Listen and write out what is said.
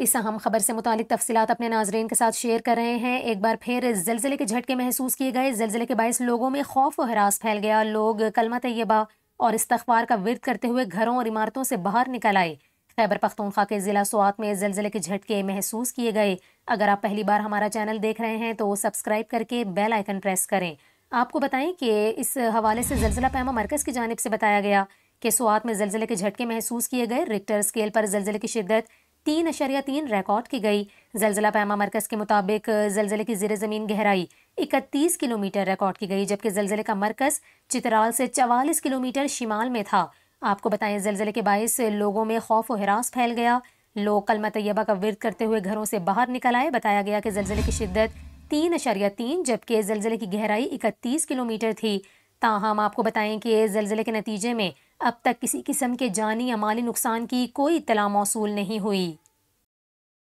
इस अहम खबर से मुतल तफसीत अपने नाजरन के साथ शेयर कर रहे हैं एक बार फिर जलजिले के झटके महसूस किए गए जलजिले के बायस लोगों में खौफ व हरास फैल गया लोग कलमा तैयबा और इस्तवार का विरद करते हुए घरों और इमारतों से बाहर निकल आए खैबर पख्तूनख्वा के ज़िला स्वात में जलजिले के झटके महसूस किए गए अगर आप पहली बार हमारा चैनल देख रहे हैं तो सब्सक्राइब करके बेल आइकन प्रेस करें आपको बताएं कि इस हवाले से जलजिला पैमा मरकज़ की जानब से बताया गया कि स्वात में जलजिले के झटके महसूस किए गए रिक्टर स्केल पर जलजिले की शिदत तीन अशरिया तीन रिकॉर्ड की गई जलजिला पैमा मरकज के मुताबिक जलजिले की जेर ज़मीन गहराई इकतीस किलोमीटर रिकॉर्ड की गई जबकि जलजिले का मरकज चित्राल से चवालीस किलोमीटर शिमाल में था आपको बताएं जलजिले के बायस लोगों में खौफ व हरास फैल गया लोग कल तैयबा का विरद करते हुए घरों से बाहर निकल आए बताया गया कि जलजिले की शिद्दत तीन अशरिया तीन जबकि जलजिले की गहराई इकतीस किलोमीटर थी ताहम आपको बताएं कि इस जलजिले के नतीजे में अब तक किसी किस्म के जानी या माली नुकसान की कोई इतला मौसू नहीं हुई